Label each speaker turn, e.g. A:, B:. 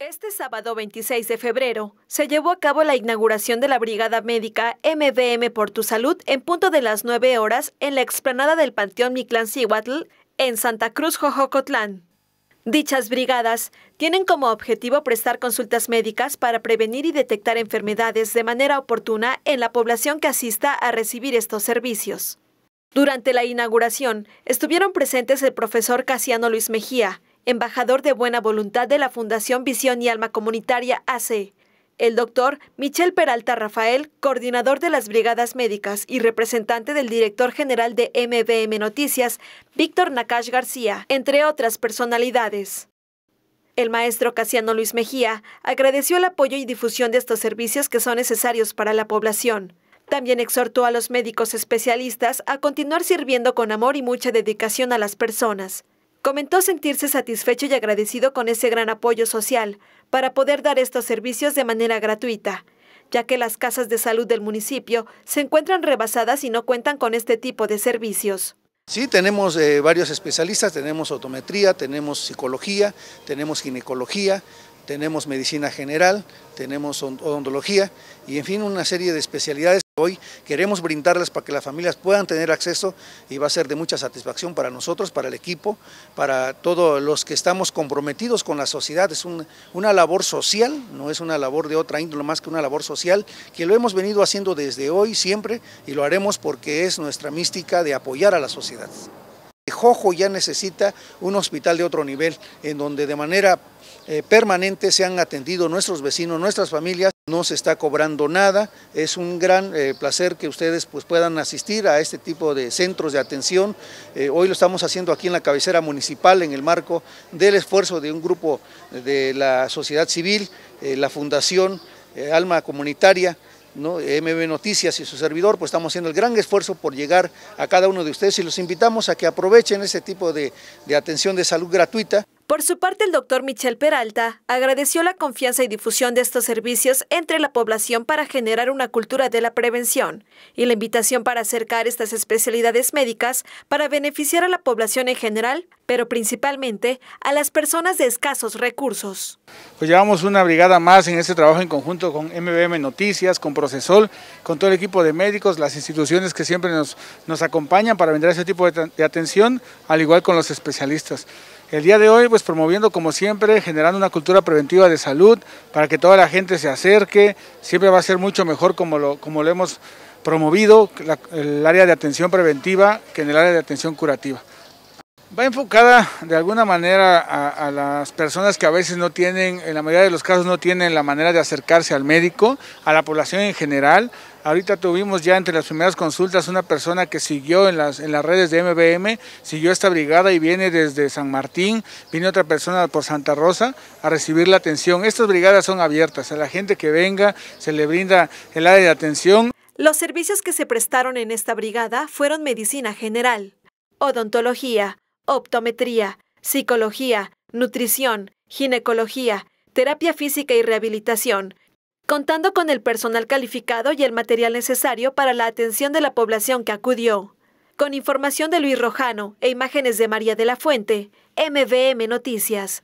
A: Este sábado 26 de febrero se llevó a cabo la inauguración de la Brigada Médica MBM por tu Salud en punto de las 9 horas en la explanada del Panteón Mictlán-Cihuatl en Santa Cruz, Jojocotlán. Dichas brigadas tienen como objetivo prestar consultas médicas para prevenir y detectar enfermedades de manera oportuna en la población que asista a recibir estos servicios. Durante la inauguración estuvieron presentes el profesor Casiano Luis Mejía, embajador de buena voluntad de la Fundación Visión y Alma Comunitaria AC. El doctor Michel Peralta Rafael, coordinador de las brigadas médicas y representante del director general de MBM Noticias, Víctor Nakash García, entre otras personalidades. El maestro Casiano Luis Mejía agradeció el apoyo y difusión de estos servicios que son necesarios para la población. También exhortó a los médicos especialistas a continuar sirviendo con amor y mucha dedicación a las personas, Comentó sentirse satisfecho y agradecido con ese gran apoyo social para poder dar estos servicios de manera gratuita, ya que las casas de salud del municipio se encuentran rebasadas y no cuentan con este tipo de servicios. Sí, tenemos
B: eh, varios especialistas, tenemos otometría, tenemos psicología, tenemos ginecología, tenemos medicina general, tenemos odontología y en fin una serie de especialidades Hoy queremos brindarles para que las familias puedan tener acceso y va a ser de mucha satisfacción para nosotros, para el equipo, para todos los que estamos comprometidos con la sociedad. Es una labor social, no es una labor de otra índole más que una labor social, que lo hemos venido haciendo desde hoy siempre y lo haremos porque es nuestra mística de apoyar a la sociedad. Ojo, ya necesita un hospital de otro nivel, en donde de manera eh, permanente se han atendido nuestros vecinos, nuestras familias. No se está cobrando nada, es un gran eh, placer que ustedes pues, puedan asistir a este tipo de centros de atención. Eh, hoy lo estamos haciendo aquí en la cabecera municipal en el marco del esfuerzo de un grupo de la sociedad civil, la Fundación Alma Comunitaria, ¿no? MB Noticias y su servidor, pues estamos haciendo el gran esfuerzo por llegar a cada uno de ustedes y los invitamos a que aprovechen ese tipo de, de atención de salud gratuita.
A: Por su parte, el doctor Michel Peralta agradeció la confianza y difusión de estos servicios entre la población para generar una cultura de la prevención y la invitación para acercar estas especialidades médicas para beneficiar a la población en general pero principalmente a las personas de escasos recursos.
C: Pues llevamos una brigada más en este trabajo en conjunto con MBM Noticias, con Procesol, con todo el equipo de médicos, las instituciones que siempre nos, acompañan para brindar ese tipo de, atención, al igual con los especialistas. El día de hoy, pues promoviendo como siempre, generando una cultura preventiva de salud para que toda la gente se acerque, siempre va a ser mucho mejor como lo, como lo hemos promovido, el área de atención preventiva que en el área de atención curativa. Va enfocada de alguna manera a, las personas que a veces no tienen, en la mayoría de los casos no tienen la manera de acercarse al médico, a la población en general. Ahorita tuvimos ya entre las primeras consultas una persona que siguió en las, en las redes de MBM, siguió esta brigada y viene desde San Martín, viene otra persona por Santa Rosa a recibir la atención. Estas brigadas son abiertas, a la gente que venga se le brinda el área de atención.
A: Los servicios que se prestaron en esta brigada fueron medicina general, odontología, optometría, psicología, nutrición, ginecología, terapia física y rehabilitación, contando con el personal calificado y el material necesario para la atención de la población que acudió. Con información de Luis Rojano e imágenes de María de la Fuente, MVM Noticias.